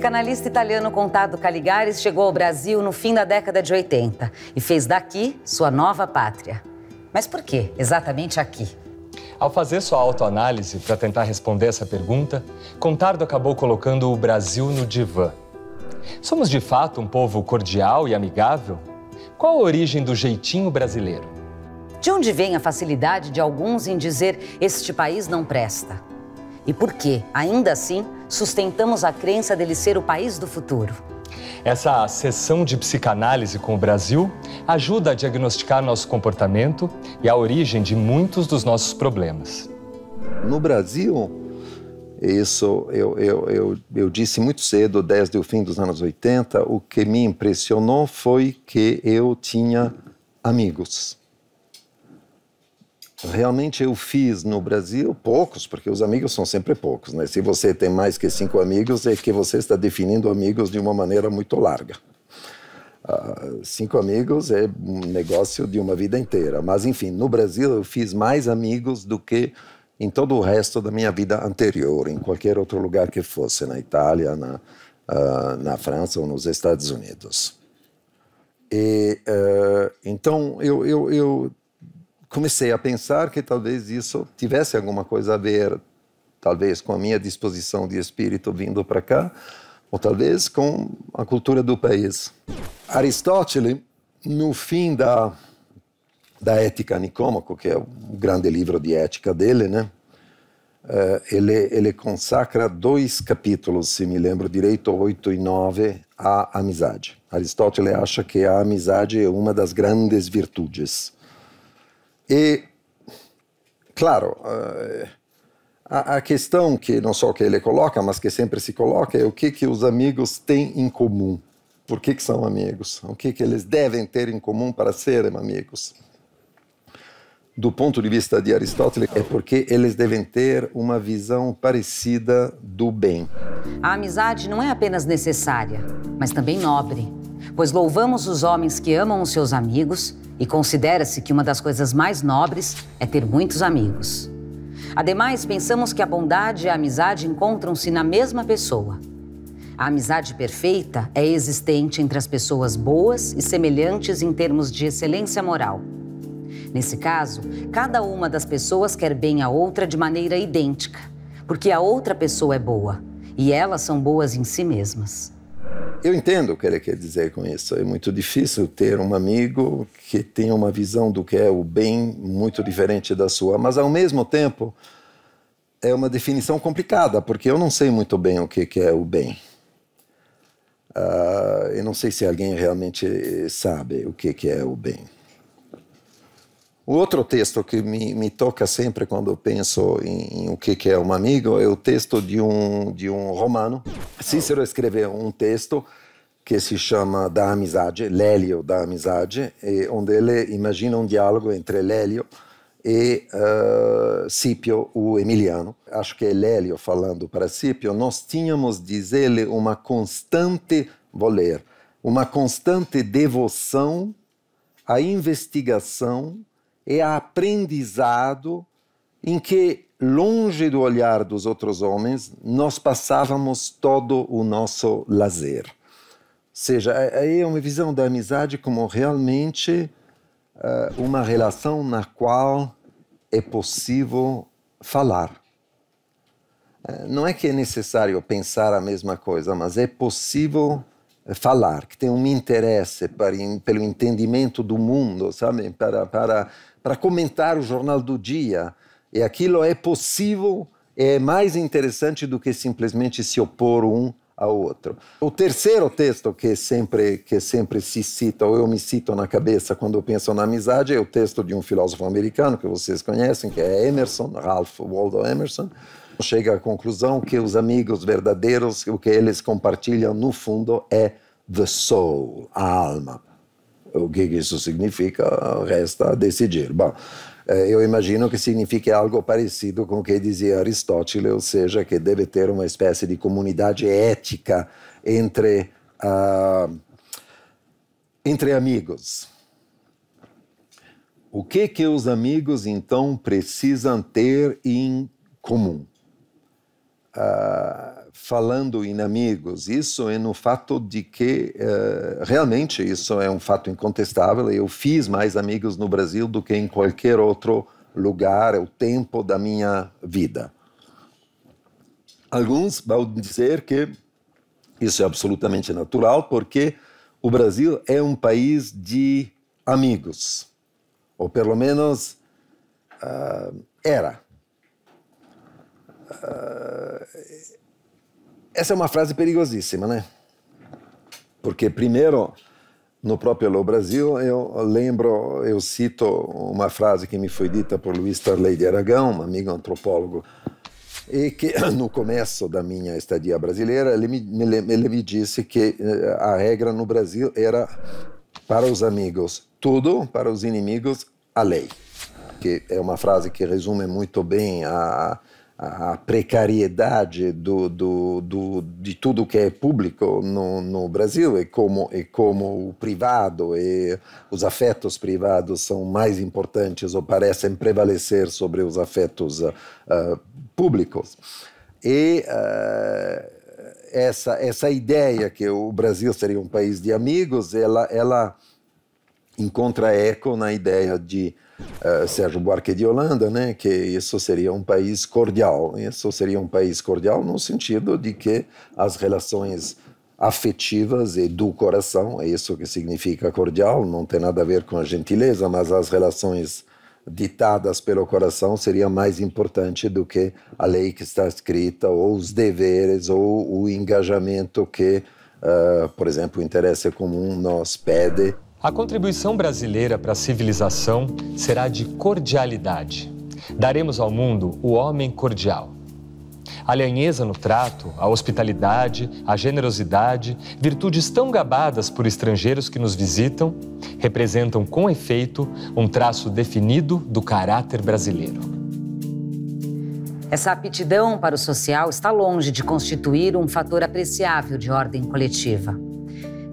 psicanalista italiano Contado Caligares chegou ao Brasil no fim da década de 80 e fez daqui sua nova pátria. Mas por que exatamente aqui? Ao fazer sua autoanálise para tentar responder essa pergunta, Contardo acabou colocando o Brasil no divã. Somos de fato um povo cordial e amigável? Qual a origem do jeitinho brasileiro? De onde vem a facilidade de alguns em dizer este país não presta? e por que, ainda assim, sustentamos a crença dele ser o país do futuro. Essa sessão de psicanálise com o Brasil ajuda a diagnosticar nosso comportamento e a origem de muitos dos nossos problemas. No Brasil, isso eu, eu, eu, eu disse muito cedo, desde o fim dos anos 80, o que me impressionou foi que eu tinha amigos. Realmente eu fiz no Brasil poucos, porque os amigos são sempre poucos. Né? Se você tem mais que cinco amigos, é que você está definindo amigos de uma maneira muito larga. Uh, cinco amigos é um negócio de uma vida inteira. Mas, enfim, no Brasil eu fiz mais amigos do que em todo o resto da minha vida anterior, em qualquer outro lugar que fosse, na Itália, na, uh, na França ou nos Estados Unidos. E, uh, então, eu, eu, eu comecei a pensar que talvez isso tivesse alguma coisa a ver, talvez com a minha disposição de espírito vindo para cá, ou talvez com a cultura do país. Aristóteles, no fim da, da Ética Nicômaco, que é o grande livro de ética dele, né? Eh, ele, ele consacra dois capítulos, se me lembro direito, 8 e 9, à amizade. Aristóteles acha que a amizade é uma das grandes virtudes e, claro, eh, a, a questão que não só que ele coloca, mas que sempre se coloca é o que, que os amigos têm em comum. Por que, que são amigos? O que, que eles devem ter em comum para serem amigos? do ponto de vista de Aristóteles, é porque eles devem ter uma visão parecida do bem. A amizade não é apenas necessária, mas também nobre pois louvamos os homens que amam os seus amigos e considera-se que uma das coisas mais nobres é ter muitos amigos. Ademais, pensamos que a bondade e a amizade encontram-se na mesma pessoa. A amizade perfeita é existente entre as pessoas boas e semelhantes em termos de excelência moral. Nesse caso, cada uma das pessoas quer bem a outra de maneira idêntica, porque a outra pessoa é boa e elas são boas em si mesmas. Eu entendo o que ele quer dizer com isso. É muito difícil ter um amigo que tenha uma visão do que é o bem muito diferente da sua, mas ao mesmo tempo é uma definição complicada, porque eu não sei muito bem o que, é o bem. Uh, eu não sei se alguém realmente sabe o que é o bem. O outro texto que me, me toca sempre quando penso em, em o que, que, é um amigo é o texto de um, de um romano. Cícero escreveu um texto que se chama Da Amizade, Lélio da Amizade, onde ele imagina um diálogo entre Lélio e uh, eh, Cípio, o Emiliano. Acho que é Lélio falando para Cípio. Nós tínhamos, diz ele, uma constante, vou ler, uma constante devoção à investigação é aprendizado em que, longe do olhar dos outros homens, nós passávamos todo o nosso lazer. Ou seja, é uma visão da amizade como realmente uh, uma relação na qual é possível falar. Eh, não é que é necessário pensar a mesma coisa, mas é possível eh, falar, que tem um interesse para, pelo entendimento do mundo, sabe? Para, para para comentar o jornal do dia. E é aquilo é possível, é mais interessante do que simplesmente se opor um ao outro. O terceiro texto que sempre que sempre se cita ou eu me cito na cabeça quando penso na amizade é o texto de um filósofo americano que vocês conhecem, que é Emerson, Ralph Waldo Emerson. Chega à conclusão que os amigos verdadeiros, o que eles compartilham no fundo é the soul, a alma. O que isso significa resta a decidir. Bom, eh, eu imagino que signifique algo parecido com o que dizia Aristóteles, ou seja, que deve ter uma espécie de comunidade ética entre, uh, entre amigos. O que que os amigos então precisam ter em comum? Uh, falando em amigos. Isso é no fato de que uh, realmente isso é um fato incontestável. Eu fiz mais amigos no Brasil do que em qualquer outro lugar é ou tempo da minha vida. Alguns vão dizer que isso é absolutamente natural, porque o Brasil é um país de amigos, ou pelo menos uh, era. Uh, essa é uma frase perigosíssima, né? Porque, primeiro, no próprio Alô Brasil, eu lembro, eu cito uma frase que me foi dita por Luiz Tarley de Aragão, um amigo antropólogo, e que no começo da minha estadia brasileira, ele me, ele me disse que eh, a regra no Brasil era para os amigos tudo, para os inimigos a lei. Que é uma frase que resume muito bem a, a precariedade do, do, do, de tudo que é público no, no Brasil e como, e como o privado e os afetos privados são mais importantes ou parecem prevalecer sobre os afetos uh, públicos. E uh, essa, essa ideia que o Brasil seria um país de amigos, ela, ela encontra eco na ideia de uh, Sérgio Buarque de Holanda, né, que isso seria um país cordial. Isso seria um país cordial no sentido de que as relações afetivas e do coração, é isso que significa cordial, não tem nada a ver com a gentileza, mas as relações ditadas pelo coração seria mais importante do que a lei que está escrita, ou os deveres, ou o engajamento que, uh, por exemplo, o interesse comum nos pede. A contribuição brasileira para a civilização será de cordialidade. Daremos ao mundo o homem cordial. A lhanheza no trato, a hospitalidade, a generosidade, virtudes tão gabadas por estrangeiros que nos visitam, representam com efeito um traço definido do caráter brasileiro. Essa aptidão para o social está longe de constituir um fator apreciável de ordem coletiva.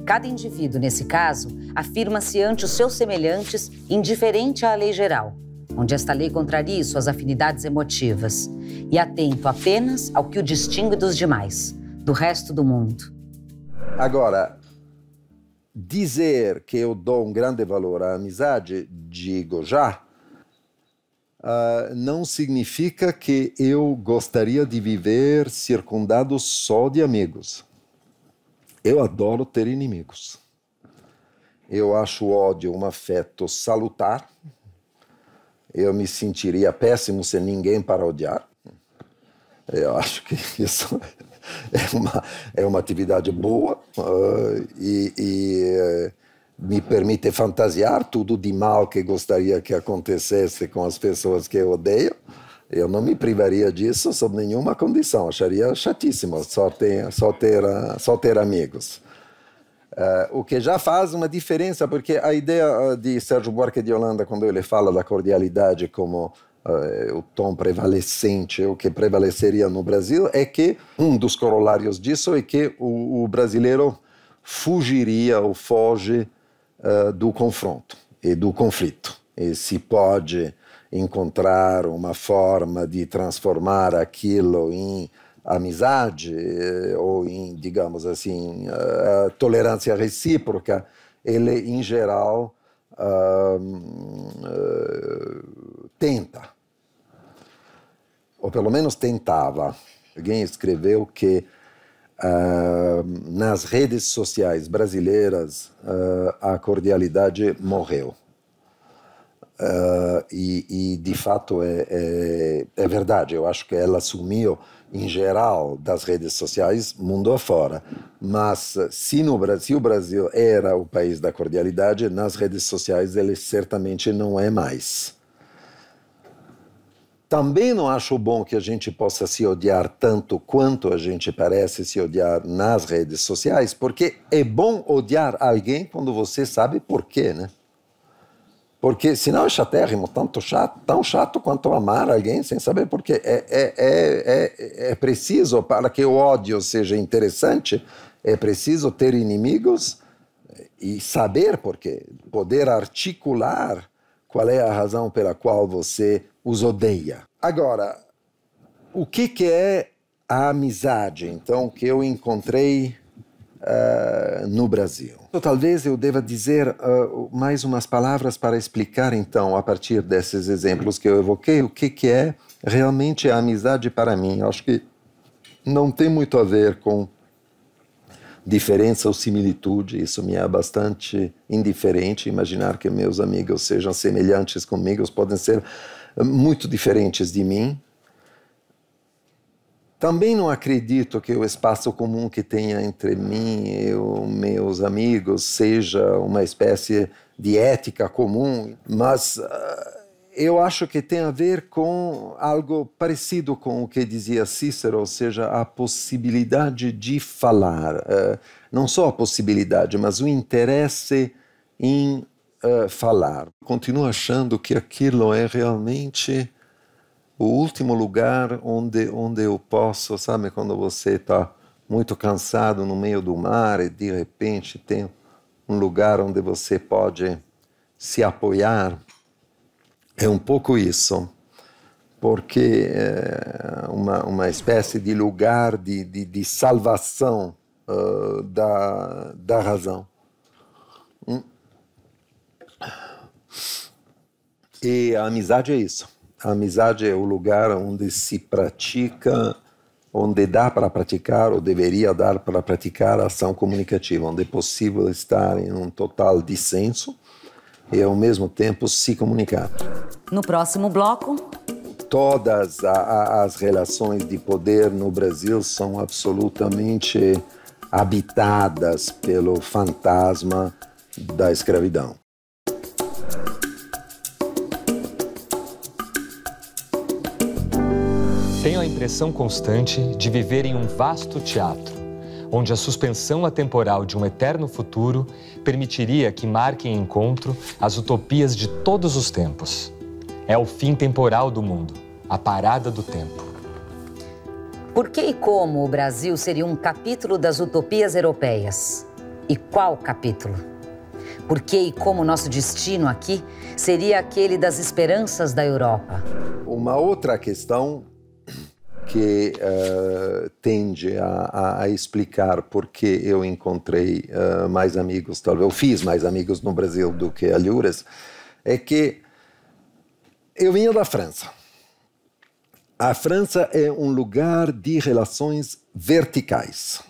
Cada indivíduo, nesse caso, afirma-se ante os seus semelhantes indiferente à lei geral, onde esta lei contraria suas afinidades emotivas, e atento apenas ao que o distingue dos demais, do resto do mundo. Agora, dizer que eu dou um grande valor à amizade, digo já, uh, não significa que eu gostaria de viver circundado só de amigos. Eu adoro ter inimigos. Eu acho o ódio um afeto salutar. Eu me sentiria péssimo sem ninguém para odiar. Eu acho que isso é uma, é uma atividade boa uh, e, e uh, me permite fantasiar tudo de mal que gostaria que acontecesse com as pessoas que eu odeio. Eu não me privaria disso sob nenhuma condição. Acharia chatíssimo só ter, só ter, ah, só ter amigos. Uh, o que já faz uma diferença, porque a ideia ah, de Sérgio Buarque de Holanda, quando ele fala da cordialidade como uh, o tom prevalecente, o que prevaleceria no Brasil, é que um dos corolários disso é que o, o brasileiro fugiria ou foge uh, do confronto e do conflito. E se pode encontrar uma forma de transformar aquilo em amizade eh, ou em, digamos assim, uh, tolerância recíproca, ele, em geral, uh, uh, tenta. Ou pelo menos tentava. Alguém escreveu que nas redes sociais brasileiras a cordialidade morreu. Uh, e, e, de fato é, é, é, verdade. Eu acho que ela sumiu em geral das redes sociais mundo afora. Mas se no Brasil, o Brasil era o país da cordialidade, nas redes sociais ele certamente não é mais. Também não acho bom que a gente possa se odiar tanto quanto a gente parece se odiar nas redes sociais, porque é bom odiar alguém quando você sabe por quê, né? Porque senão é chatérrimo, tanto chato, tão chato quanto amar alguém sem saber porque é, é, é, é, preciso, para que o ódio seja interessante, é preciso ter inimigos e saber porquê, poder articular qual é a razão pela qual você os odeia. Agora, o que, que é a amizade, então, que eu encontrei uh, no Brasil. Então, talvez eu deva dizer uh, mais umas palavras para explicar, então, a partir desses exemplos que eu evoquei, o que, que é realmente a amizade para mim. Eu acho que não tem muito a ver com diferença ou similitude, isso me é bastante indiferente. Imaginar que meus amigos sejam semelhantes comigo, podem ser eh, muito diferentes de mim, também não acredito que o espaço comum que tenha entre mim e os meus amigos seja uma espécie de ética comum, mas uh, eu acho que tem a ver com algo parecido com o que dizia Cícero, ou seja, a possibilidade de falar. Uh, não só a possibilidade, mas o interesse em uh, falar. Continuo achando que aquilo é realmente o último lugar onde, onde eu posso, sabe, quando você está muito cansado no meio do mar e de repente tem um lugar onde você pode se apoiar. É um pouco isso, porque é uma, uma espécie de lugar de, de, de salvação uh, da, da razão. Hum. E a amizade é isso. A amizade é o lugar onde se pratica, onde dá para praticar ou deveria dar para praticar a ação comunicativa, onde é possível estar em um total dissenso e ao mesmo tempo se comunicar. No próximo bloco. Todas a, a, as relações de poder no Brasil são absolutamente habitadas pelo fantasma da escravidão. Tenho a impressão constante de viver em um vasto teatro, onde a suspensão atemporal de um eterno futuro permitiria que marquem encontro as utopias de todos os tempos. É o fim temporal do mundo, a parada do tempo. Por que e como o Brasil seria um capítulo das utopias europeias? E qual capítulo? Por que e como nosso destino aqui seria aquele das esperanças da Europa? Uma outra questão que uh, tende a, a, explicar porque eu encontrei uh, mais amigos, talvez eu fiz mais amigos no Brasil do que alhures, é que eu vinha da França. A França é um lugar de relações verticais.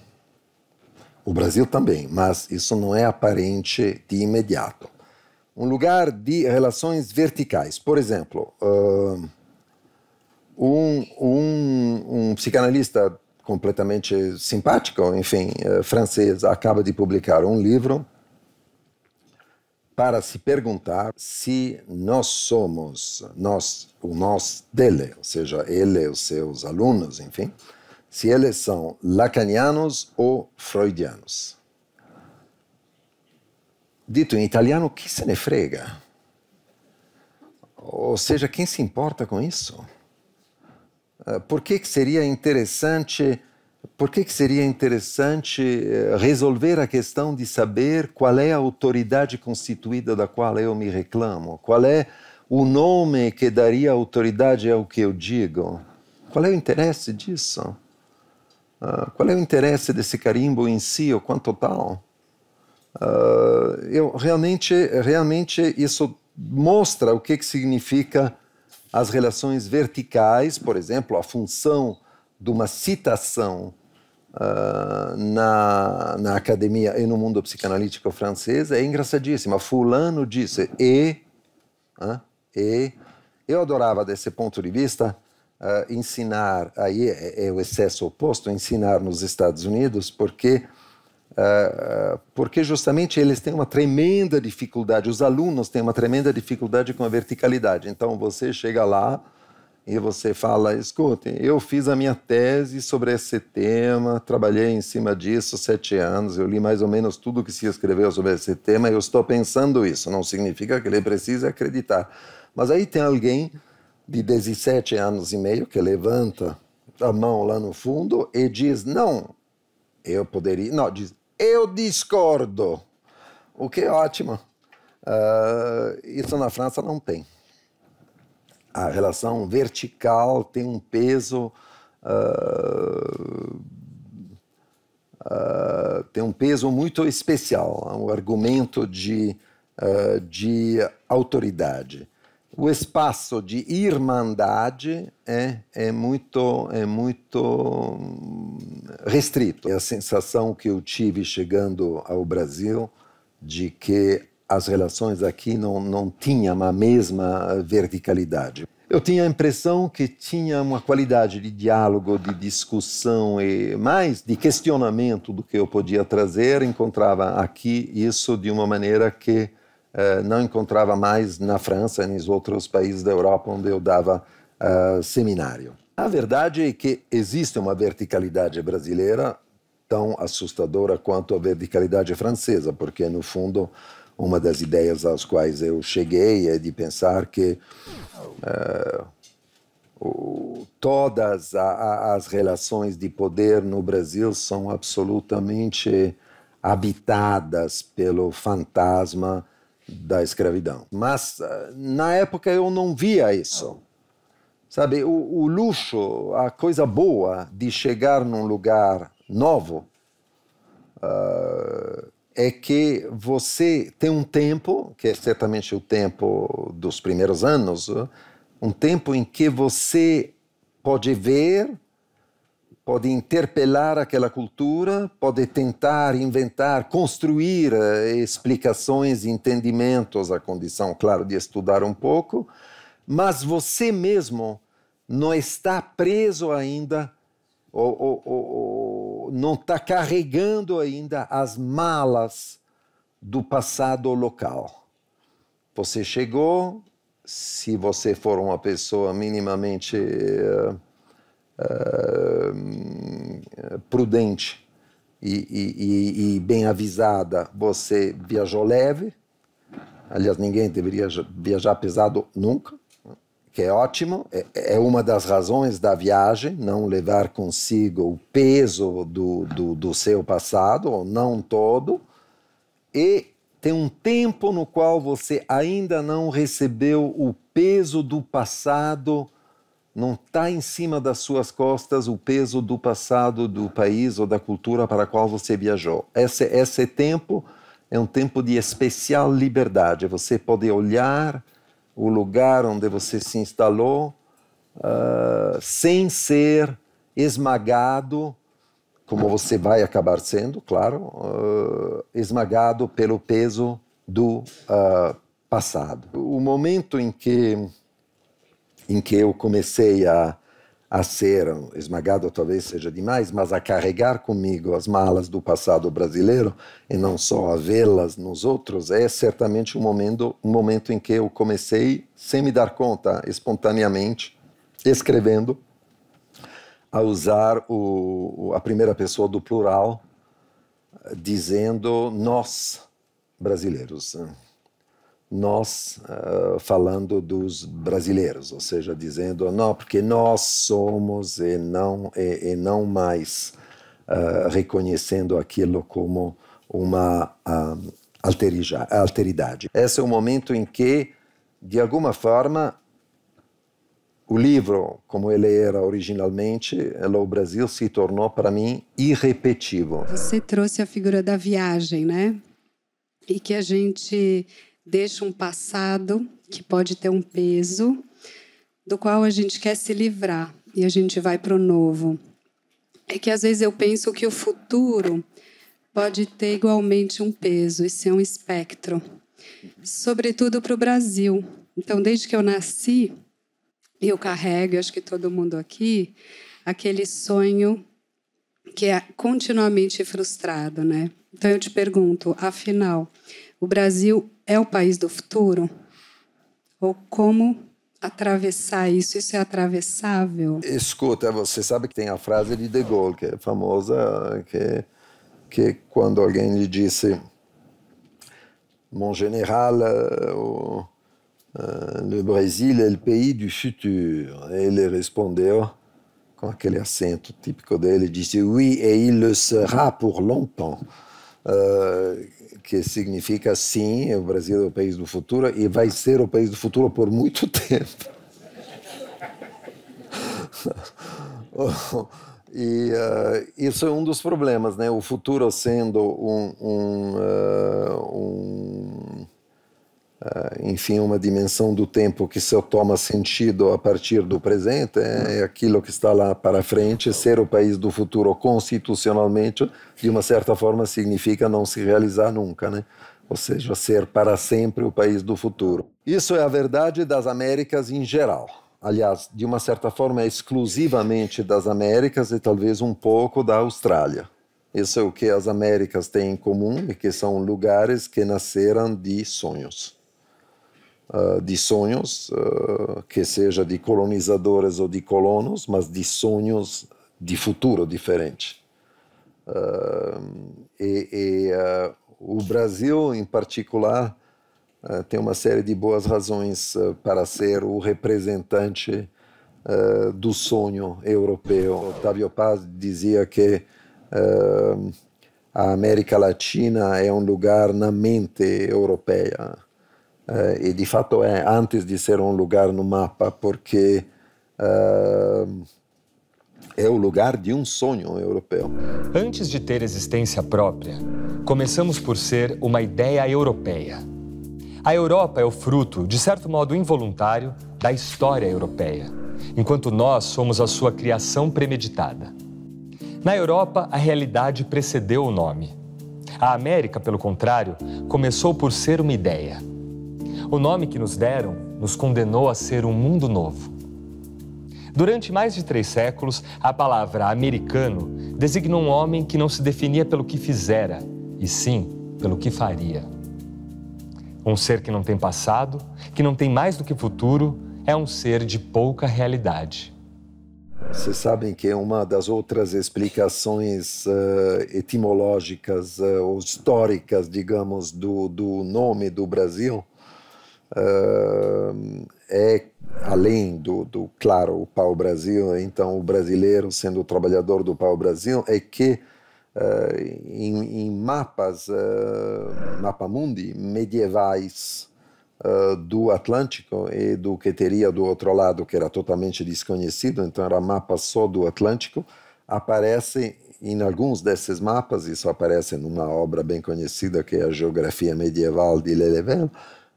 O Brasil também, mas isso não é aparente de imediato. Um lugar de relações verticais. Por exemplo, uh, um, um, um psicanalista completamente simpático, enfim, eh, francês, acaba de publicar um livro para se perguntar se nós somos, nós, o nós dele, ou seja, ele e os seus alunos, enfim, se eles são lacanianos ou freudianos. Dito em italiano, que se ne frega? Ou seja, quem se importa com isso? Eh, por que, que seria interessante por que, que seria interessante eh, resolver a questão de saber qual é a autoridade constituída da qual eu me reclamo? Qual é o nome que daria autoridade ao que eu digo? Qual é o interesse disso? Uh, qual é o interesse desse carimbo em si, o quanto tal? Uh, eu realmente, realmente isso mostra o que, que significa as relações verticais, por exemplo, a função de uma citação uh, na, na academia e no mundo psicanalítico francês é engraçadíssima. Fulano disse e, uh, e. Eu adorava, desse ponto de vista, uh, ensinar, aí é, é o excesso oposto, ensinar nos Estados Unidos, porque ah, ah, porque justamente eles têm uma tremenda dificuldade, os alunos têm uma tremenda dificuldade com a verticalidade. Então você chega lá e você fala: escute, eu fiz a minha tese sobre esse tema, trabalhei em cima disso sete anos, eu li mais ou menos tudo que se escreveu sobre esse tema, eu estou pensando isso. Não significa que ele precise acreditar. Mas aí tem alguém de 17 anos e meio que levanta a mão lá no fundo e diz: não, eu poderia. Não, diz, eu discordo. O que é ótimo. Uh, isso na França não tem. A relação vertical tem um peso. Uh, uh, tem um peso muito especial, é um argumento de, de autoridade o espaço de irmandade é, é, muito, é muito hum, restrito. É a sensação que eu tive chegando ao Brasil de que as relações aqui não, não tinham a mesma verticalidade. Eu tinha a impressão que tinha uma qualidade de diálogo, de discussão e mais de questionamento do que eu podia trazer. Encontrava aqui isso de uma maneira que eh, não encontrava mais na França e nos outros países da Europa onde eu dava eh, seminário. A verdade é que existe uma verticalidade brasileira tão assustadora quanto a verticalidade francesa, porque, no fundo, uma das ideias às quais eu cheguei é de pensar que uh, o, todas a, a, as relações de poder no Brasil são absolutamente habitadas pelo fantasma da escravidão. Mas ah, na época eu não via isso. Sabe, o, o luxo, a coisa boa de chegar num lugar novo uh, é que você tem um tempo, que é certamente o tempo dos primeiros anos, um tempo em que você pode ver, pode interpelar aquela cultura, pode tentar inventar, construir eh, explicações, entendimentos, à condição, claro, de estudar um pouco, mas você mesmo não está preso ainda, ou, ou, ou não está carregando ainda as malas do passado local. Você chegou, se você for uma pessoa minimamente. Uh, prudente e, e, e, bem avisada, você viajou leve. Aliás, ninguém deveria viajar pesado nunca, que é ótimo. É, é uma das razões da viagem, não levar consigo o peso do, do, do seu passado, ou não todo. E tem um tempo no qual você ainda não recebeu o peso do passado não está em cima das suas costas o peso do passado do país ou da cultura para a qual você viajou. Esse, esse tempo é um tempo de especial liberdade. Você pode olhar o lugar onde você se instalou uh, sem ser esmagado, como você vai acabar sendo, claro, uh, esmagado pelo peso do uh, passado. O momento em que em que eu comecei a, a ser, esmagado talvez seja demais, mas a carregar comigo as malas do passado brasileiro e não só a vê-las nos outros, é certamente um momento, um momento em que eu comecei, sem me dar conta, espontaneamente, escrevendo, a usar o, a primeira pessoa do plural, dizendo nós brasileiros. Né? nós uh, falando dos brasileiros, ou seja, dizendo não, porque nós somos e não, e, e não mais uh, reconhecendo aquilo como uma uh, alteridade. Esse é o momento em que, de alguma forma, o livro, como ele era originalmente, o Brasil, se tornou para mim irrepetível. Você trouxe a figura da viagem, né? E que a gente deixa um passado que pode ter um peso, do qual a gente quer se livrar e a gente vai para o novo. É que às vezes eu penso que o futuro pode ter igualmente um peso e ser um espectro, sobretudo para o Brasil. Então, desde que eu nasci, eu carrego, acho que todo mundo aqui, aquele sonho que é continuamente frustrado, né? Então eu te pergunto, afinal, o Brasil é o país do futuro? Ou como atravessar isso? Isso é atravessável? Escuta, você sabe que tem a frase de De Gaulle, que é famosa, que, que quando alguém lhe disse, mon général, euh, o, euh, le Brasil é o país do futuro, ele respondeu com aquele acento típico dele, disse, oui, et il le sera pour longtemps. Uh, que significa sim, é o Brasil é o país do futuro e vai ser o país do futuro por muito tempo. e uh, isso é um dos problemas, né? O futuro sendo um, um, uh, um ah, enfim, uma dimensão do tempo que só toma sentido a partir do presente, é, é aquilo que está lá para frente. Ser o país do futuro constitucionalmente, de uma certa forma, significa não se realizar nunca, né? Ou seja, ser para sempre o país do futuro. Isso é a verdade das Américas em geral. Aliás, de uma certa forma, é exclusivamente das Américas e talvez um pouco da Austrália. Isso é o que as Américas têm em comum e que são lugares que nasceram de sonhos uh, de sonhos, uh, que seja de colonizadores ou de colonos, mas de sonhos de futuro diferente. Ah, e, e o Brasil, em particular, tem uma série de boas razões para ser o representante Uh, do sonho europeu. Otávio Paz dizia que uh, a América Latina é um lugar na mente europeia. Uh, e de fato é antes de ser um lugar no mapa, porque uh, é o lugar de um sonho europeu. Antes de ter existência própria, começamos por ser uma ideia europeia. A Europa é o fruto, de certo modo involuntário, da história europeia, enquanto nós somos a sua criação premeditada. Na Europa, a realidade precedeu o nome. A América, pelo contrário, começou por ser uma ideia o nome que nos deram nos condenou a ser um mundo novo. Durante mais de três séculos, a palavra americano designou um homem que não se definia pelo que fizera, e sim pelo que faria. Um ser que não tem passado, que não tem mais do que futuro, é um ser de pouca realidade. Vocês sabem que é uma das outras explicações uh, etimológicas uh, ou históricas, digamos, do, do nome do Brasil uh, é além do, do claro, o pau-brasil, então o brasileiro sendo o trabalhador do pau-brasil, é que uh, em, em, mapas, uh, mapa mundi medievais uh, do Atlântico e do que teria do outro lado, que era totalmente desconhecido, então era mapa só do Atlântico, aparece em alguns desses mapas, isso aparece numa obra bem conhecida que é a Geografia Medieval de Lelevel,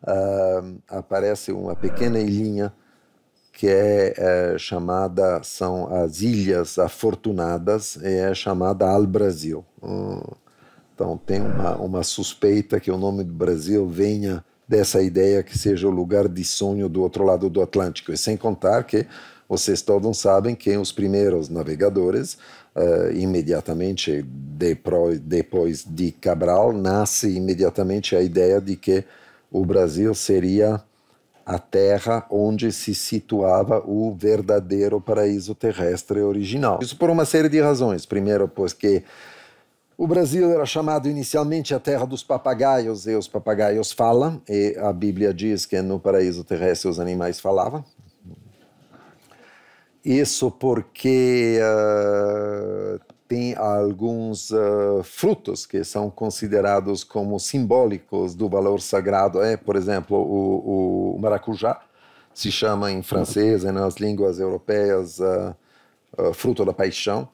uh, aparece uma pequena ilhinha que é, é, chamada, são as Ilhas Afortunadas, e é chamada Al Brasil. Ah, então tem uma, uma suspeita que o nome do Brasil venha dessa ideia que seja o lugar de sonho do outro lado do Atlântico. E sem contar que vocês todos sabem que os primeiros navegadores, uh, imediatamente depois, depois de Cabral, nasce imediatamente a ideia de que o Brasil seria a terra onde se situava o verdadeiro paraíso terrestre original. Isso por uma série de razões. Primeiro, porque o Brasil era chamado inicialmente a terra dos papagaios, e os papagaios falam, e a Bíblia diz que no paraíso terrestre os animais falavam. Isso porque uh, tem alguns uh, frutos que são considerados como simbólicos do valor sagrado. É, por exemplo, o, o maracujá se chama em francês e né, nas línguas europeias uh, uh, fruto da paixão,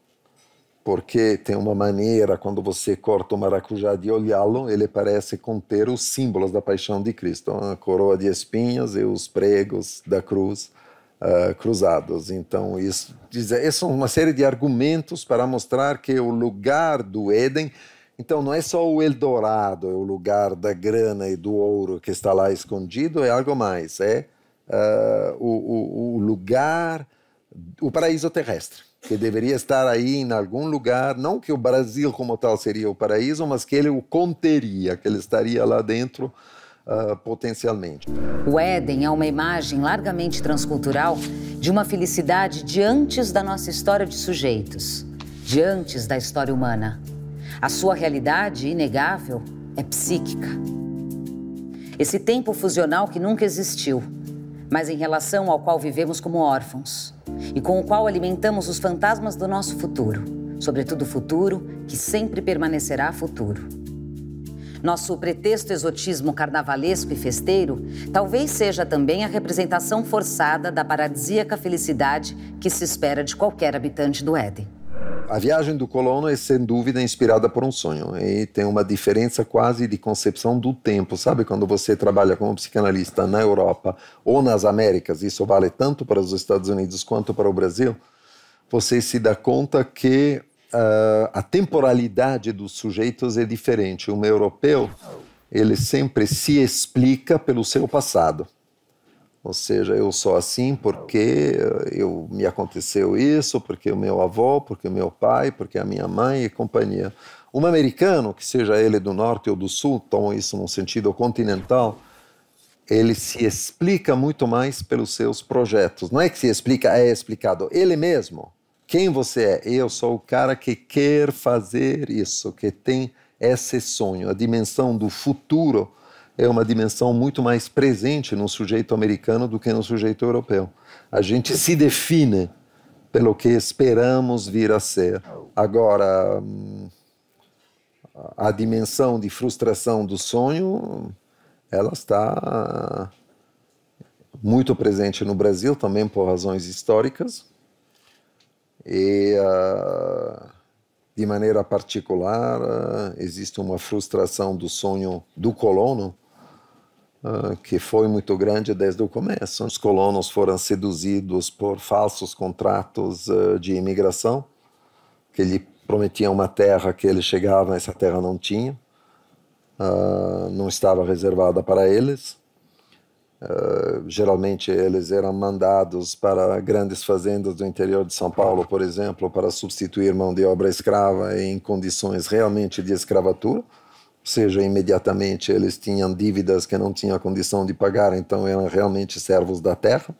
porque tem uma maneira, quando você corta o maracujá, de olhá-lo, ele parece conter os símbolos da paixão de Cristo, né, a coroa de espinhos e os pregos da cruz uh, cruzados. Então, isso, isso é uma série de argumentos para mostrar que o lugar do Éden então não é só o Eldorado, é o lugar da grana e do ouro que está lá escondido, é algo mais, é uh, o, o, o, lugar, o paraíso terrestre, que deveria estar aí em algum lugar, não que o Brasil como tal seria o paraíso, mas que ele o conteria, que ele estaria lá dentro uh, potencialmente. O Éden é uma imagem largamente transcultural de uma felicidade de antes da nossa história de sujeitos, de antes da história humana. A sua realidade inegável é psíquica. Esse tempo fusional que nunca existiu, mas em relação ao qual vivemos como órfãos e com o qual alimentamos os fantasmas do nosso futuro, sobretudo o futuro que sempre permanecerá futuro. Nosso pretexto exotismo carnavalesco e festeiro talvez seja também a representação forçada da paradisíaca felicidade que se espera de qualquer habitante do Éden. A viagem do colono é sem dúvida inspirada por um sonho e tem uma diferença quase de concepção do tempo, sabe? Quando você trabalha como psicanalista na Europa ou nas Américas, isso vale tanto para os Estados Unidos quanto para o Brasil, você se dá conta que uh, a temporalidade dos sujeitos é diferente. Um europeu, ele sempre se explica pelo seu passado. Ou seja, eu sou assim porque eu me aconteceu isso, porque o meu avô, porque o meu pai, porque a minha mãe e companhia. Um americano, que seja ele do norte ou do sul, toma isso num sentido continental, ele se explica muito mais pelos seus projetos. Não é que se explica, é explicado. Ele mesmo quem você é. Eu sou o cara que quer fazer isso, que tem esse sonho. A dimensão do futuro é uma dimensão muito mais presente no sujeito americano do que no sujeito europeu. A gente se define pelo que esperamos vir a ser. Agora, hum, a dimensão de frustração do sonho, ela está muito presente no Brasil também por razões históricas, e uh, de maneira particular, uh, existe uma frustração do sonho do colono uh, que foi muito grande desde o começo. Os colonos foram seduzidos por falsos contratos de imigração que lhe prometiam uma terra que eles chegavam, essa terra não tinha, não estava reservada para eles. Ah, geralmente eles eram mandados para grandes fazendas do interior de São Paulo, por exemplo, para substituir mão de obra escrava em condições realmente de escravatura. Ou seja, imediatamente eles tinham dívidas que não tinham condição de pagar, então eram realmente servos da terra. Ou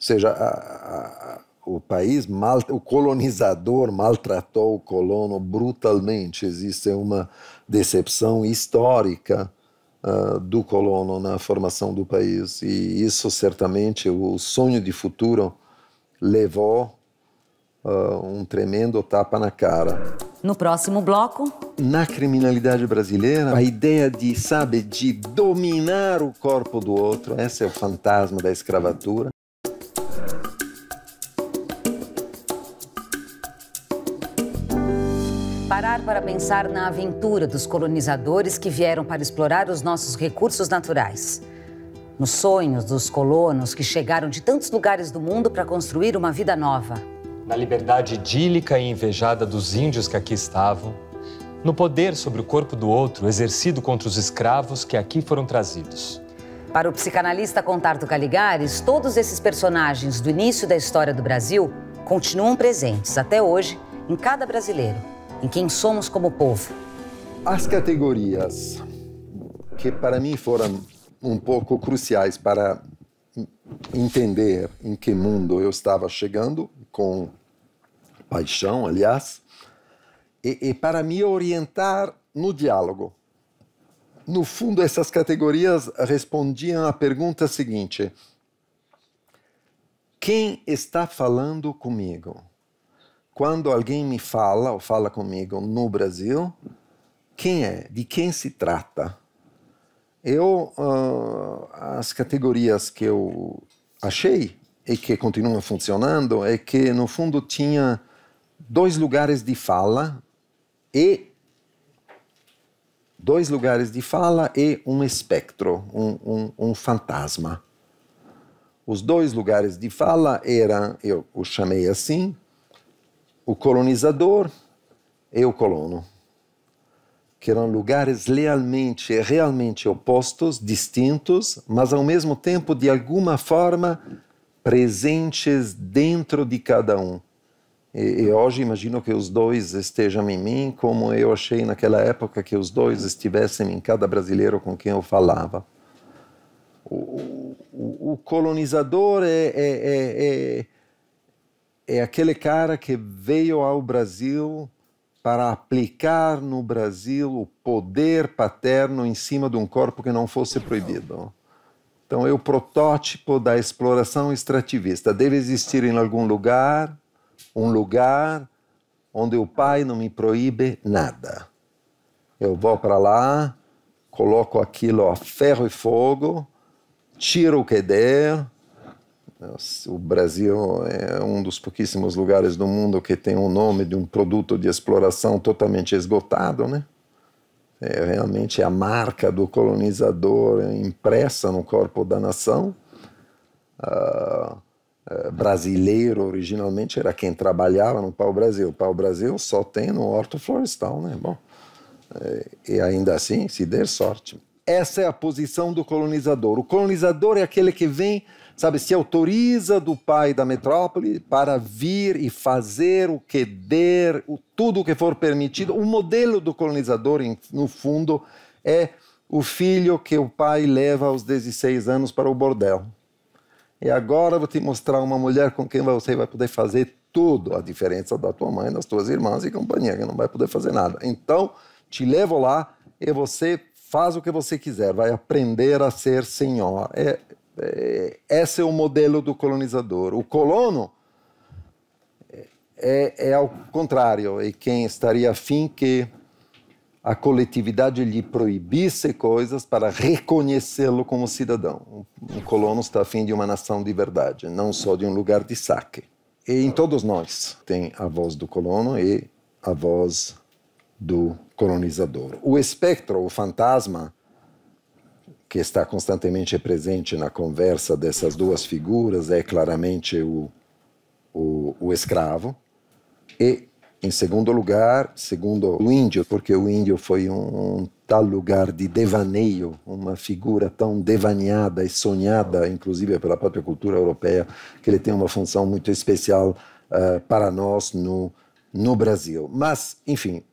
seja, a, a, o país, mal, o colonizador maltratou o colono brutalmente. Existe uma decepção histórica uh, do colono na formação do país. E isso, certamente, o sonho de futuro levou uh, um tremendo tapa na cara. No próximo bloco. Na criminalidade brasileira, a ideia de, sabe, de dominar o corpo do outro, esse é o fantasma da escravatura. parar para pensar na aventura dos colonizadores que vieram para explorar os nossos recursos naturais. Nos sonhos dos colonos que chegaram de tantos lugares do mundo para construir uma vida nova. Na liberdade idílica e invejada dos índios que aqui estavam, no poder sobre o corpo do outro exercido contra os escravos que aqui foram trazidos. Para o psicanalista Contardo Caligares, todos esses personagens do início da história do Brasil continuam presentes até hoje em cada brasileiro em quem somos como povo. As categorias que para mim foram um pouco cruciais para entender em que mundo eu estava chegando, com paixão, aliás, e, e para me orientar no diálogo. No fundo, essas categorias respondiam à pergunta seguinte: quem está falando comigo? quando alguém me fala ou fala comigo no Brasil, quem é? De quem se trata? Eu, uh, as categorias que eu achei e que continuam funcionando é que, no fundo, tinha dois lugares de fala e dois lugares de fala e um espectro, um, um, um fantasma. Os dois lugares de fala eram, eu o chamei assim, o colonizador e o colono, que eram lugares lealmente realmente opostos, distintos, mas ao mesmo tempo, de alguma forma, presentes dentro de cada um. E, e, hoje imagino que os dois estejam em mim, como eu achei naquela época que os dois estivessem em cada brasileiro com quem eu falava. O, o, o colonizador é, é, é, é é aquele cara que veio ao Brasil para aplicar no Brasil o poder paterno em cima de um corpo que não fosse proibido. Então, é o protótipo da exploração extrativista. Deve existir em algum lugar, um lugar onde o pai não me proíbe nada. Eu vou para lá, coloco aquilo a ferro e fogo, tiro o que der, o Brasil é um dos pouquíssimos lugares do mundo que tem o nome de um produto de exploração totalmente esgotado, né? É realmente é a marca do colonizador impressa no corpo da nação. Uh, brasileiro originalmente era quem trabalhava no pau-brasil. O Pau-brasil só tem no horto florestal, né? Bom, é, e ainda assim, se der sorte. Essa é a posição do colonizador. O colonizador é aquele que vem sabe, se autoriza do pai da metrópole para vir e fazer o que der, o, tudo o que for permitido. O modelo do colonizador, no fundo, é o filho que o pai leva aos 16 anos para o bordel. E agora vou te mostrar uma mulher com quem você vai poder fazer tudo, a diferença da tua mãe, das tuas irmãs e companhia, que não vai poder fazer nada. Então, te levo lá e você faz o que você quiser, vai aprender a ser senhor. É, é, esse é o modelo do colonizador. O colono é, é, é ao contrário, é quem estaria afim que a coletividade lhe proibisse coisas para reconhecê-lo como cidadão. Um colono está afim de uma nação de verdade, não só de um lugar de saque. E em todos nós tem a voz do colono e a voz do colonizador. O espectro, o fantasma, que está constantemente presente na conversa dessas duas figuras é claramente o, o, o escravo. E, em segundo lugar, segundo o índio, porque o índio foi um, um tal lugar de devaneio, uma figura tão devaneada e sonhada, inclusive pela própria cultura europeia, que ele tem uma função muito especial uh, para nós no, no Brasil. Mas, enfim,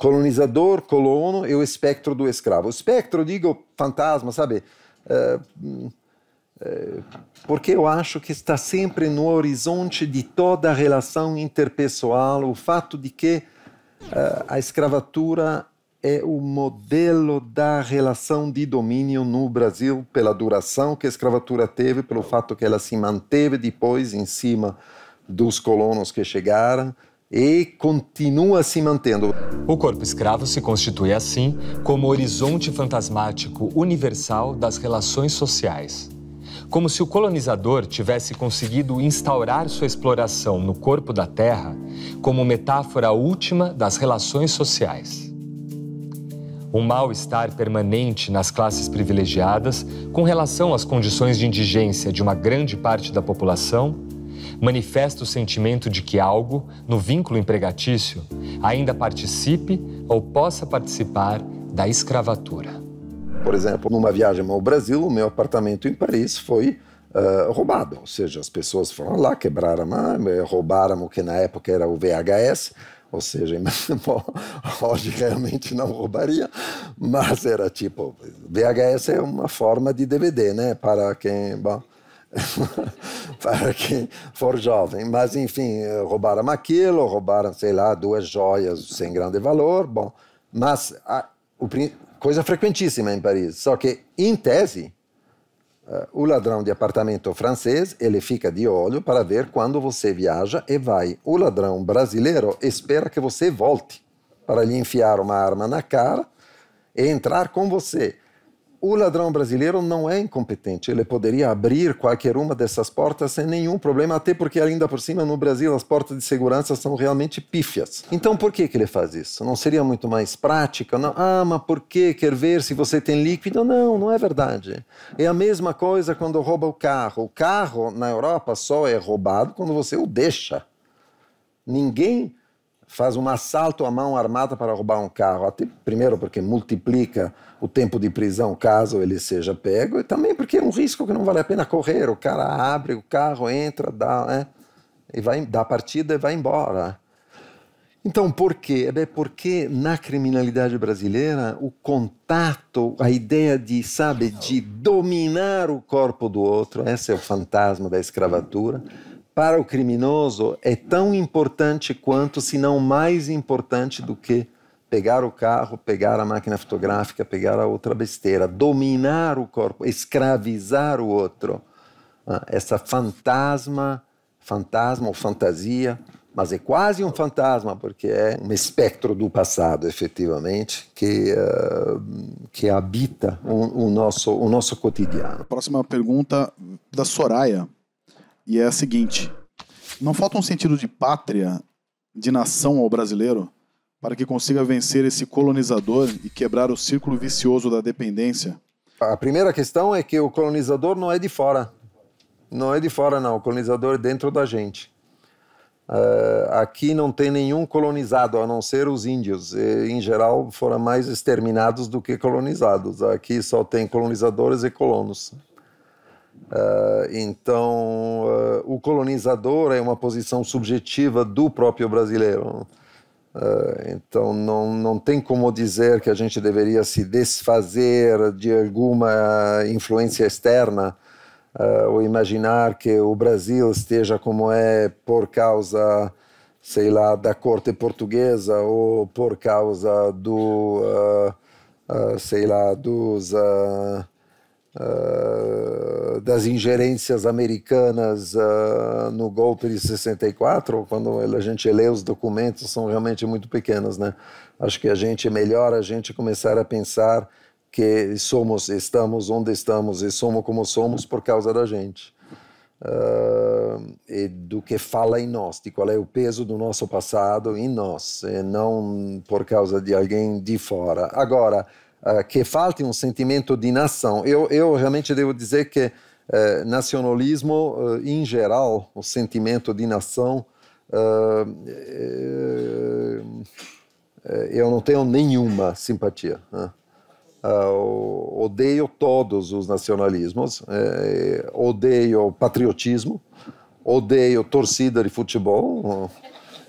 colonizador, colono e o espectro do escravo. O espectro, digo, fantasma, sabe? É, é, porque eu acho que está sempre no horizonte de toda a relação interpessoal o fato de que é, a escravatura é o modelo da relação de domínio no Brasil pela duração que a escravatura teve, pelo fato que ela se manteve depois em cima dos colonos que chegaram, e continua se mantendo. O corpo escravo se constitui assim como horizonte fantasmático universal das relações sociais. Como se o colonizador tivesse conseguido instaurar sua exploração no corpo da terra como metáfora última das relações sociais. Um mal-estar permanente nas classes privilegiadas com relação às condições de indigência de uma grande parte da população manifesta o sentimento de que algo, no vínculo empregatício, ainda participe ou possa participar da escravatura. Por exemplo, numa viagem ao Brasil, o meu apartamento em Paris foi uh, roubado. Ou seja, as pessoas foram lá, quebraram, roubaram o que na época era o VHS, ou seja, hoje realmente não roubaria, mas era tipo, VHS é uma forma de DVD, né, para quem, bom, para quem for jovem. Mas, enfim, roubaram aquilo, roubaram, sei lá, duas joias sem grande valor. Bom, mas a, o, coisa frequentíssima em Paris. Só que, em tese, uh, o ladrão de apartamento francês, ele fica de olho para ver quando você viaja e vai. O ladrão brasileiro espera que você volte para lhe enfiar uma arma na cara e entrar com você o ladrão brasileiro não é incompetente. Ele poderia abrir qualquer uma dessas portas sem nenhum problema, até porque, ainda por cima, no Brasil, as portas de segurança são realmente pífias. Então, por que, que ele faz isso? Não seria muito mais prática? Não, ah, mas por que? Quer ver se você tem líquido? Não, não é verdade. É a mesma coisa quando rouba o carro. O carro, na Europa, só é roubado quando você o deixa. Ninguém faz um assalto à mão armada para roubar um carro. Até, primeiro, porque multiplica o tempo de prisão caso ele seja pego, e também porque é um risco que não vale a pena correr. O cara abre o carro, entra, dá, né? e vai, dá a partida e vai embora. Então, por quê? É porque na criminalidade brasileira o contato, a ideia de, sabe, de dominar o corpo do outro, esse é o fantasma da escravatura para o criminoso é tão importante quanto, se não mais importante do que pegar o carro, pegar a máquina fotográfica, pegar a outra besteira, dominar o corpo, escravizar o outro. Ah, essa fantasma, fantasma ou fantasia, mas é quase um fantasma, porque é um espectro do passado, efetivamente, que, uh, que habita o, o, nosso, o nosso cotidiano. Próxima pergunta da Soraya. E é a seguinte: não falta um sentido de pátria, de nação ao brasileiro, para que consiga vencer esse colonizador e quebrar o círculo vicioso da dependência? A primeira questão é que o colonizador não é de fora. Não é de fora, não. O colonizador é dentro da gente. Uh, aqui não tem nenhum colonizado, a não ser os índios. E, em geral, foram mais exterminados do que colonizados. Aqui só tem colonizadores e colonos. Uh, então, uh, o colonizador é uma posição subjetiva do próprio brasileiro. Uh, então, não, não tem como dizer que a gente deveria se desfazer de alguma influência externa ou imaginar que o Brasil esteja como é por causa, sei lá, da corte portuguesa ou por causa do, sei lá, dos ah, das ingerências americanas uh, no golpe de 64, quando a gente lê os documentos, são realmente muito pequenas. Né? Acho que a gente é melhor a gente começar a pensar que somos, estamos onde estamos e somos como somos por causa da gente. Uh, e do que fala em nós, de qual é o peso do nosso passado em nós, e não por causa de alguém de fora. Agora, eh, que falte um sentimento de nação. Eu, eu realmente devo dizer que eh, nacionalismo, eh, em geral, o sentimento de nação, eu não tenho nenhuma simpatia. Né? Uh, odeio todos os nacionalismos, eh, odeio patriotismo, odeio torcida de futebol.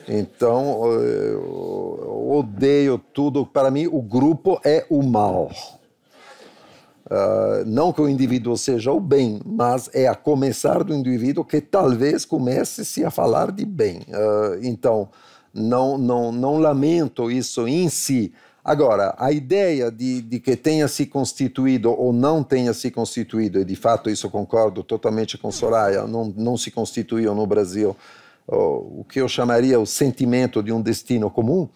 Então, eh, eu odeio tudo. Para mim, o grupo é o mal. Uh, não que o indivíduo seja o bem, mas é a começar do indivíduo que talvez comece-se a falar de bem. Uh, então, não, não, não lamento isso em si. Agora, a ideia de, de, que tenha se constituído ou não tenha se constituído, e de fato isso concordo totalmente com Soraya, não, não se constituiu no Brasil o que eu chamaria o sentimento de um destino comum,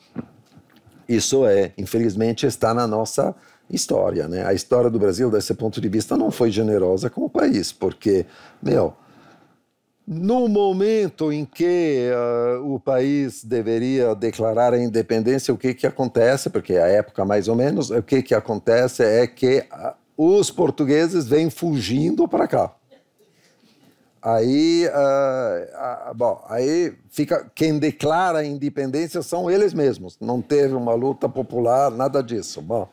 isso é, infelizmente, está na nossa história, né? A história do Brasil, desse ponto de vista, não foi generosa com o país, porque, meu, no momento em que uh, o país deveria declarar a independência, o que que acontece? Porque é a época mais ou menos, o que que acontece é que uh, os portugueses vêm fugindo para cá. Aí, uh, uh, bom, aí fica quem declara a independência são eles mesmos. Não teve uma luta popular, nada disso. Bom,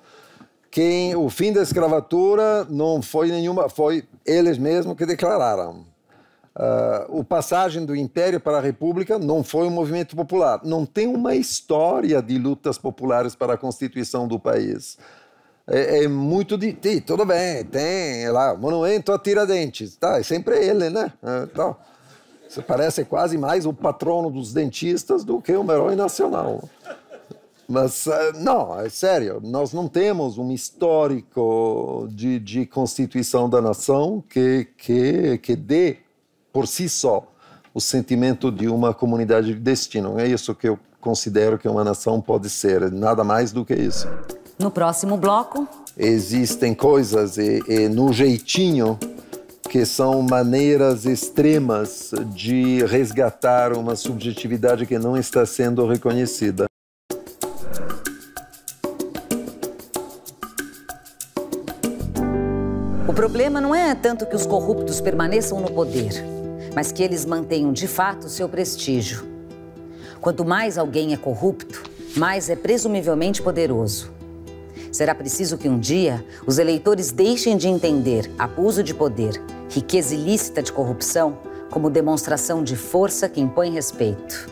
quem o fim da escravatura não foi nenhuma, foi eles mesmos que declararam. Uh, o passagem do império para a república não foi um movimento popular. Não tem uma história de lutas populares para a constituição do país é, é muito de. Ti, tudo bem, tem é lá, monumento a Tiradentes. Tá, é sempre ele, né? Então, você parece quase mais o patrono dos dentistas do que um herói nacional. Mas, é, não, é sério, nós não temos um histórico de, de constituição da nação que, que, que dê por si só o sentimento de uma comunidade de destino. É isso que eu considero que uma nação pode ser, nada mais do que isso. No próximo bloco. Existem coisas e, e no jeitinho que são maneiras extremas de resgatar uma subjetividade que não está sendo reconhecida. O problema não é tanto que os corruptos permaneçam no poder, mas que eles mantenham de fato seu prestígio. Quanto mais alguém é corrupto, mais é presumivelmente poderoso. Será preciso que um dia os eleitores deixem de entender abuso de poder, riqueza ilícita de corrupção, como demonstração de força que impõe respeito.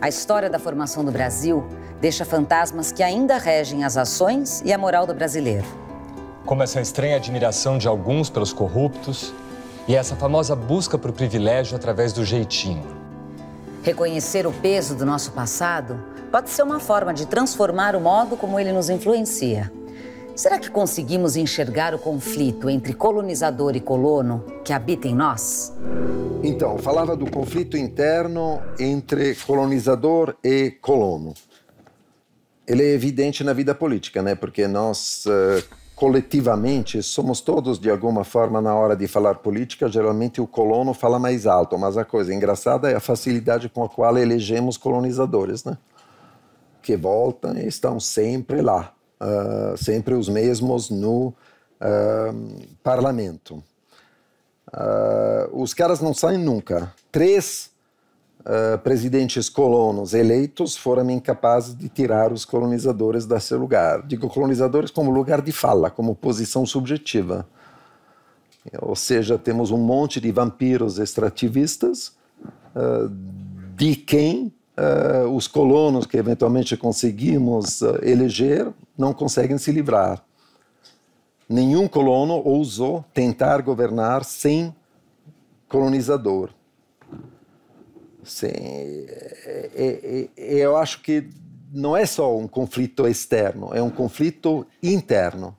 A história da formação do Brasil deixa fantasmas que ainda regem as ações e a moral do brasileiro. Como essa estranha admiração de alguns pelos corruptos e essa famosa busca por privilégio através do jeitinho. Reconhecer o peso do nosso passado pode ser uma forma de transformar o modo como ele nos influencia. Será que conseguimos enxergar o conflito entre colonizador e colono que habita em nós? Então, falava do conflito interno entre colonizador e colono. Ele é evidente na vida política, né? Porque nós eh, coletivamente, somos todos de alguma forma na hora de falar política, geralmente o colono fala mais alto, mas a coisa engraçada é a facilidade com a qual elegemos colonizadores, né? que voltam estão sempre lá, uh, sempre os mesmos no uh, parlamento. Uh, os caras não saem nunca. Três presidentes colonos eleitos foram incapazes de tirar os colonizadores desse lugar. Digo colonizadores como lugar de fala, como posição subjetiva. Ou seja, temos um monte de vampiros extrativistas de quem uh, os colonos que eventualmente conseguimos uh, eleger não conseguem se livrar. Nenhum colono ousou tentar governar sem colonizador. Sim, eh, eu acho que não é só um conflito externo, é um conflito interno.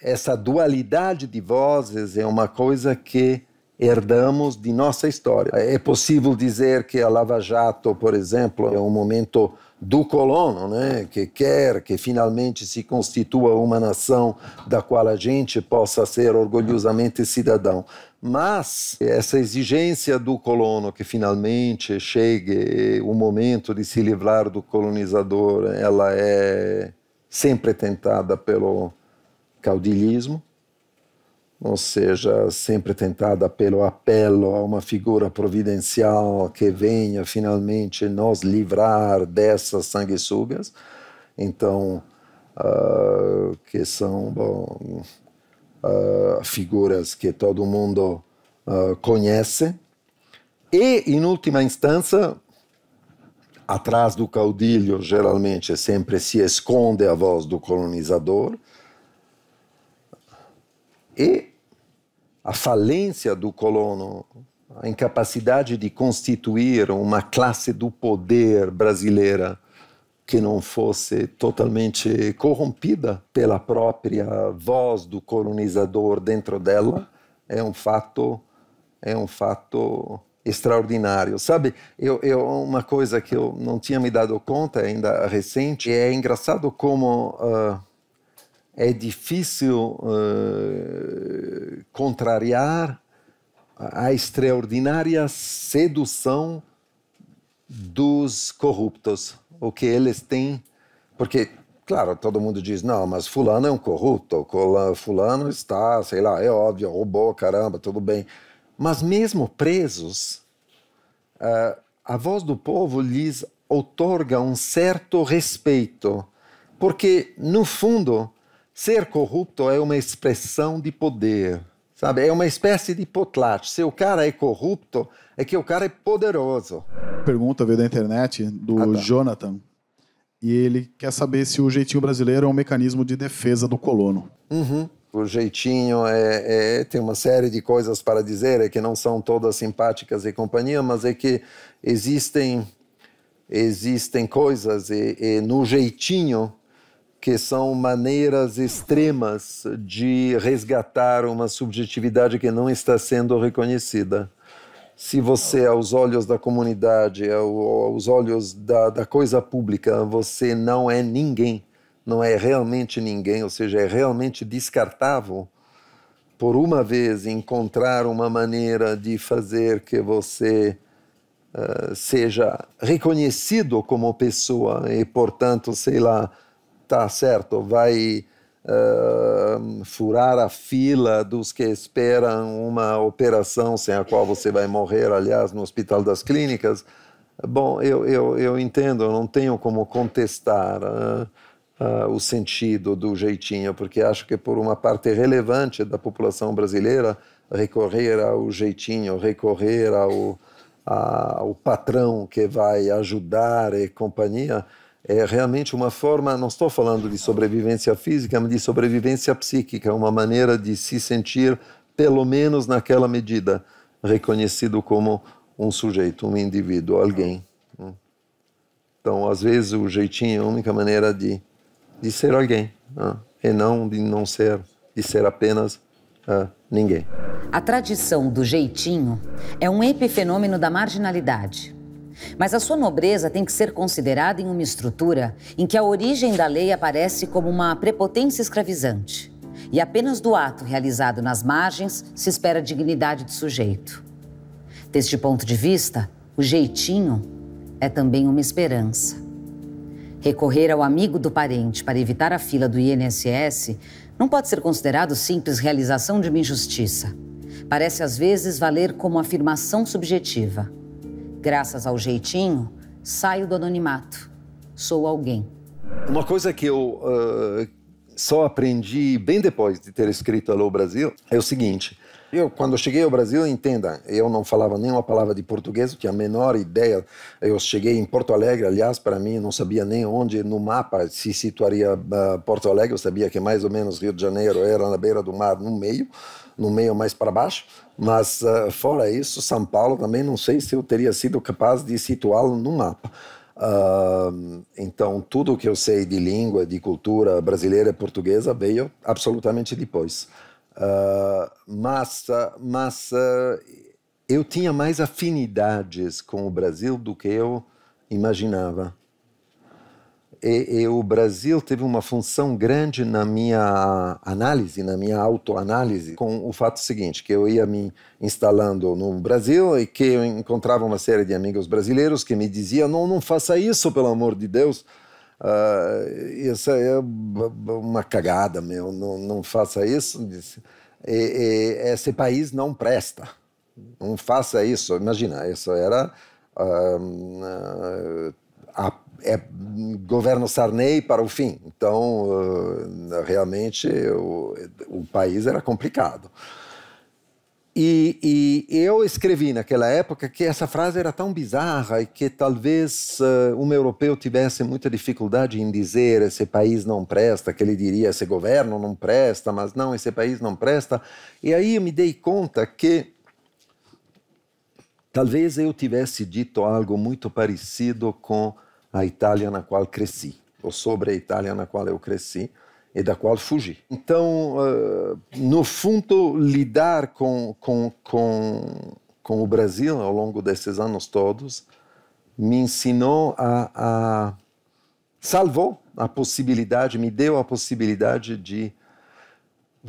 Essa dualidade de vozes é uma coisa que herdamos de nossa história. É possível dizer que a Lava Jato, por exemplo, é um momento do colono, né, que quer que finalmente se constitua uma nação da qual a gente possa ser orgulhosamente cidadão. Mas essa exigência do colono que finalmente chegue o momento de se livrar do colonizador, ela é sempre tentada pelo caudilismo ou seja, sempre tentada pelo apelo a uma figura providencial que venha finalmente nos livrar dessas sanguessugas, então, uh, que são bom, uh, figuras que todo mundo uh, conhece, e, em última instância, atrás do caudilho, geralmente sempre se esconde a voz do colonizador, e a falência do colono, a incapacidade de constituir uma classe do poder brasileira que não fosse totalmente corrompida pela própria voz do colonizador dentro dela é um fato é um fato extraordinário sabe eu, eu uma coisa que eu não tinha me dado conta ainda recente é engraçado como uh, é difícil uh, contrariar a extraordinária sedução dos corruptos, o que eles têm, porque Claro, todo mundo diz, não, mas fulano é um corrupto, fulano está, sei lá, é óbvio, roubou, caramba, tudo bem. Mas mesmo presos, eh, a voz do povo lhes outorga um certo respeito, porque, no fundo, Ser corrupto é uma expressão de poder, sabe? É uma espécie de potlatch. Se o cara é corrupto, é que o cara é poderoso. Pergunta veio da internet do ah, tá. Jonathan. E ele quer saber se o jeitinho brasileiro é um mecanismo de defesa do colono. Uhum. O jeitinho é, é, tem uma série de coisas para dizer, é que não são todas simpáticas e companhia, mas é que existem, existem coisas e, e no jeitinho que são maneiras extremas de resgatar uma subjetividade que não está sendo reconhecida. Se você, aos olhos da comunidade, aos olhos da, da coisa pública, você não é ninguém, não é realmente ninguém, ou seja, é realmente descartável, por uma vez encontrar uma maneira de fazer que você uh, seja reconhecido como pessoa e, portanto, sei lá, tá certo, vai uh, furar a fila dos que esperam uma operação sem a qual você vai morrer, aliás, no Hospital das Clínicas. Bom, eu, eu, eu entendo, eu não tenho como contestar uh, uh, o sentido do jeitinho, porque acho que por uma parte relevante da população brasileira, recorrer ao jeitinho, recorrer ao, a, ao patrão que vai ajudar e companhia, é realmente uma forma, não estou falando de sobrevivência física, mas de sobrevivência psíquica, uma maneira de se sentir, pelo menos naquela medida, reconhecido como um sujeito, um indivíduo, alguém. Hum. Então, às vezes, o jeitinho é a única maneira de, de ser alguém, né? e não de não ser, de ser apenas Uh, ninguém. A tradição do jeitinho é um epifenômeno da marginalidade. Mas a sua nobreza tem que ser considerada em uma estrutura em que a origem da lei aparece como uma prepotência escravizante. E apenas do ato realizado nas margens se espera a dignidade do sujeito. Deste ponto de vista, o jeitinho é também uma esperança. Recorrer ao amigo do parente para evitar a fila do INSS não pode ser considerado simples realização de uma injustiça. Parece às vezes valer como afirmação subjetiva graças ao jeitinho, saio do anonimato. Sou alguém. Uma coisa que eu uh, só aprendi bem depois de ter escrito Alô Brasil é o seguinte. Eu, quando cheguei ao Brasil, entenda, eu não falava nenhuma palavra de português, tinha a menor ideia. Eu cheguei em Porto Alegre, aliás, para mim, não sabia nem onde no mapa se situaria ah, Porto Alegre. Eu sabia que mais ou menos Rio de Janeiro era na beira do mar, no meio no meio mais para baixo, mas uh, fora isso, São Paulo também não sei se eu teria sido capaz de situá-lo no mapa. Uh, então, tudo o que eu sei de língua, de cultura brasileira e portuguesa veio absolutamente depois. Uh, mas mas eu tinha mais afinidades com o Brasil do que eu imaginava. E, e, o Brasil teve uma função grande na minha análise, na minha autoanálise, com o fato seguinte, que eu ia me instalando no Brasil e que eu encontrava uma série de amigos brasileiros que me diziam, não, não faça isso, pelo amor de Deus, uh, isso é uma cagada, meu, não, não faça isso, e, esse país não presta, não faça isso. Imagina, isso era... Uh, uh, é governo Sarney para o fim. Então, eh, realmente, o, o país era complicado. E, e, eu escrevi naquela época que essa frase era tão bizarra e que talvez uh, eh, um europeu tivesse muita dificuldade em dizer esse país não presta, que ele diria esse governo não presta, mas não, esse país não presta. E aí eu me dei conta que talvez eu tivesse dito algo muito parecido com a Itália na qual cresci, ou sobre a Itália na qual eu cresci e da qual fugi. Então, uh, no fundo, lidar com, com, com, com o Brasil ao longo desses anos todos me ensinou a, a salvou a possibilidade, me deu a possibilidade de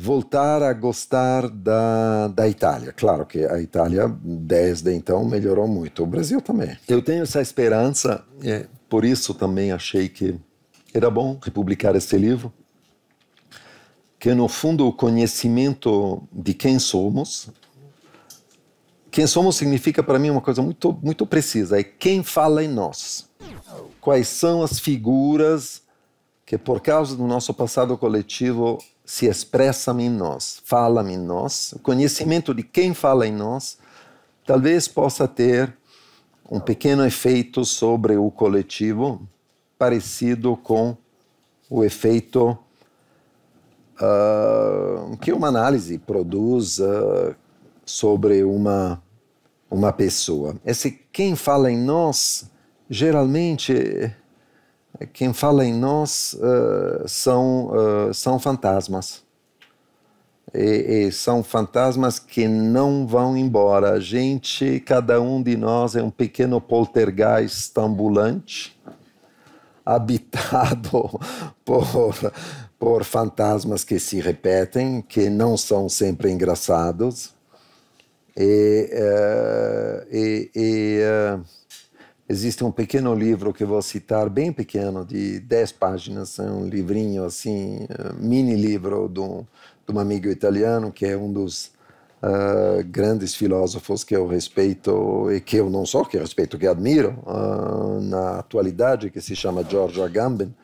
voltar a gostar da, da Itália. Claro que a Itália, desde então, melhorou muito. O Brasil também. Eu tenho essa esperança, é, por isso também achei que era bom republicar este livro, que no fundo o conhecimento de quem somos, quem somos significa para mim uma coisa muito, muito precisa, é quem fala em nós. Quais são as figuras que, por causa do nosso passado coletivo, se expressa em nós, fala em nós, o conhecimento de quem fala em nós, talvez possa ter um pequeno efeito sobre o coletivo, parecido com o efeito uh, que uma análise produz uh, sobre uma, uma pessoa. Esse quem fala em nós geralmente quem fala em nós uh, são, uh, são fantasmas. E, e são fantasmas que não vão embora. A gente, cada um de nós é um pequeno poltergeist ambulante, habitado por, por fantasmas que se repetem, que não são sempre engraçados. E, uh, e, e Existe um pequeno livro que vou citar, bem pequeno, de 10 páginas, é um livrinho assim, mini livro de um, de um amigo italiano, que é um dos uh, grandes filósofos que eu respeito e que eu não só que respeito, que admiro uh, na atualidade, que se chama Giorgio Agamben,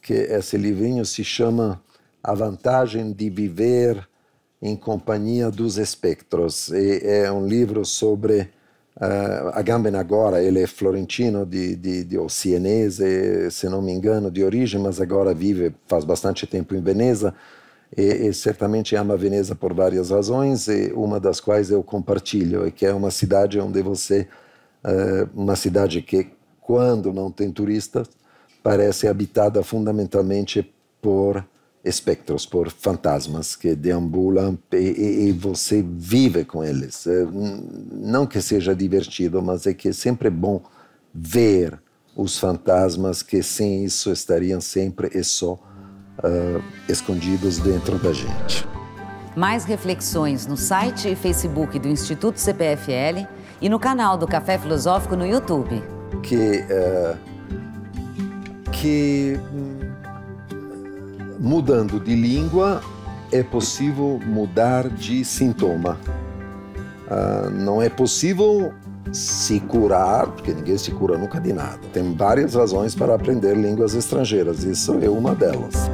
que esse livrinho se chama A Vantagem de Viver em Companhia dos Espectros. E é um livro sobre Uh, ah, Agamben agora ele é florentino de, de, de, ou sienese, se não me engano, de origem, mas agora vive faz bastante tempo em Veneza e, e certamente ama Veneza por várias razões, e uma das quais eu compartilho, é que é uma cidade onde você, uh, uma cidade que quando não tem turistas parece habitada fundamentalmente por espectros, por fantasmas que deambulam e, e, você vive com eles. É, não que seja divertido, mas é que é sempre bom ver os fantasmas que sem isso estariam sempre e só uh, escondidos dentro da gente. Mais reflexões no site e Facebook do Instituto CPFL e no canal do Café Filosófico no YouTube. Que, uh, que Mudando de língua, é possível mudar de sintoma. Ah, não é possível se curar, porque ninguém se cura nunca de nada. Tem várias razões para aprender línguas estrangeiras, isso é uma delas.